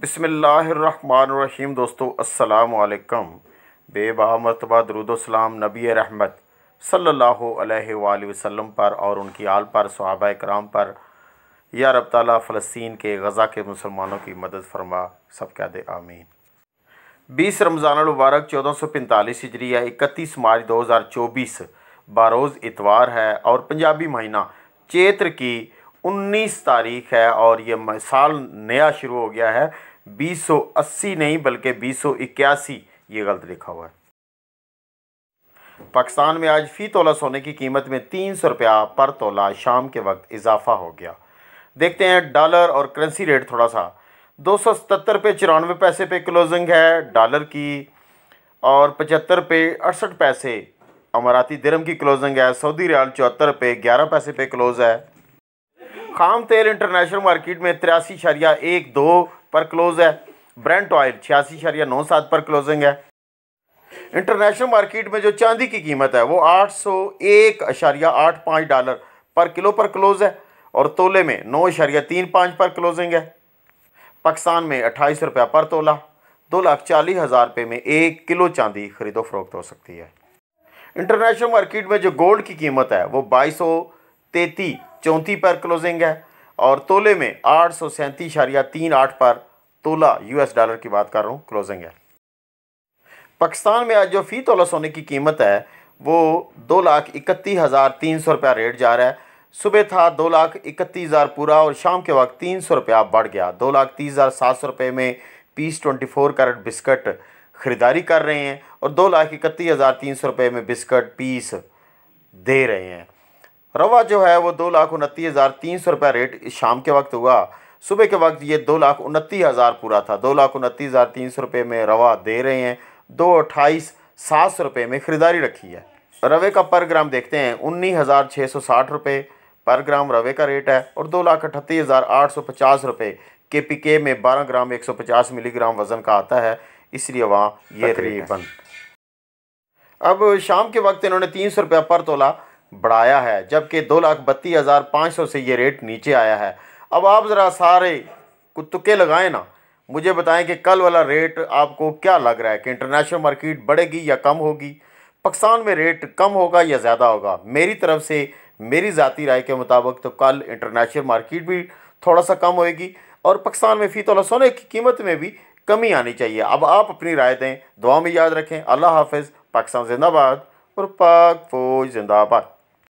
बिसमीम दोस्तों वालेकुम बेबा मरतबा दरुदोसलाम नबी रहमत सल्लल्लाहु अलैहि वसल्लम पर और उनकी आल पर सहाब कराम पर या रब ताली फ़लस्तीन के गज़ा के मुसलमानों की मदद फरमा सब क्या दे आमीन बीस रमज़ान मुबारक चौदह सौ पैंतालीस हिजरिया इकतीस मार्च दो हज़ार चौबीस बारोज़ इतवार है और पंजाबी महीना चैत्र की 19 तारीख है और ये साल नया शुरू हो गया है अस्सी नहीं बल्कि इक्यासी ये गलत लिखा हुआ है पाकिस्तान में आज फ़ी तोला सोने की कीमत में तीन सौ रुपया पर तोला शाम के वक्त इजाफा हो गया देखते हैं डॉलर और करेंसी रेट थोड़ा सा दो सौ सतर पे चौरानवे पैसे पे क्लोजिंग है डॉलर की और पचहत्तर पे अड़सठ पैसे अमराती दरम की क्लोजिंग है सऊदी रियाल चौहत्तर पे ग्यारह पैसे पे क्लोज़ है खाम तेल इंटरनेशनल मार्केट में तिरासी शरिया एक दो पर क्लोज़ है ब्रेंट ऑयल छियासी शरिया नौ सात पर क्लोजिंग है इंटरनेशनल मार्केट में जो चांदी की कीमत है वो आठ सौ एक अशारिया आठ पाँच डॉलर पर किलो पर क्लोज़ है और तोले में नौ अशारिया तीन पाँच पर क्लोजिंग है पाकिस्तान में अट्ठाईस रुपया पर तोला दो लाख चालीस हज़ार रुपये में एक किलो चांदी खरीदो फरोख्त हो सकती है इंटरनेशनल मार्केट में जो गोल्ड की कीमत है वो बाईस सौ तेती चौंती पर क्लोजिंग है और तोले में आठ सौ सैंतीस इशारिया तीन आठ पर तोला यूएस डॉलर की बात कर रहा हूँ क्लोजिंग है पाकिस्तान में आज जो फ़ी तोला सोने की कीमत है वो दो लाख इकतीस हज़ार तीन सौ रुपया रेट जा रहा है सुबह था दो लाख इकतीस हज़ार पूरा और शाम के वक्त तीन सौ रुपया बढ़ गया दो लाख तीस हज़ार सात सौ रुपये में piece twenty four carat biscuit ख़रीदारी कर रहे हैं और दो लाख इकतीस हज़ार तीन सौ रुपये में बिस्कट पीस दे रहे हैं रवा जो है वो दो लाख उनतीस हज़ार तीन सौ रुपये रेट शाम के वक्त हुआ सुबह के वक्त ये दो लाख उनतीस हज़ार पूरा था दो लाख उनतीस हज़ार तीन सौ रुपये में रवा दे रहे हैं दो अट्ठाईस सात सौ रुपये में ख़रीदारी रखी है रवे का पर ग्राम देखते हैं उन्नीस हज़ार छः सौ साठ रुपये पर ग्राम रवे का रेट है और दो लाख अठतीस हज़ार आठ सौ पचास रुपये के पी के में बारह ग्राम एक सौ पचास मिलीग्राम वज़न का आता है इसलिए वहाँ ये तकरीबन अब शाम के वक्त इन्होंने तीन सौ रुपया पर तोला बढ़ाया है जबकि दो लाख बत्तीस हज़ार पाँच सौ से ये रेट नीचे आया है अब आप ज़रा सारे कुत्तुके लगाएं ना मुझे बताएं कि कल वाला रेट आपको क्या लग रहा है कि इंटरनेशनल मार्केट बढ़ेगी या कम होगी पाकिस्तान में रेट कम होगा या ज़्यादा होगा मेरी तरफ से मेरी ज़ाती राय के मुताबिक तो कल इंटरनेशनल मार्केट भी थोड़ा सा कम होएगी और पाकिस्तान में फ़ी तोला सोने की कीमत में भी कमी आनी चाहिए अब आप अपनी राय दें दुआ में याद रखें अल्लाह हाफिज़ पाकिस्तान जिंदाबाद और पाक फौज जिंदाबाद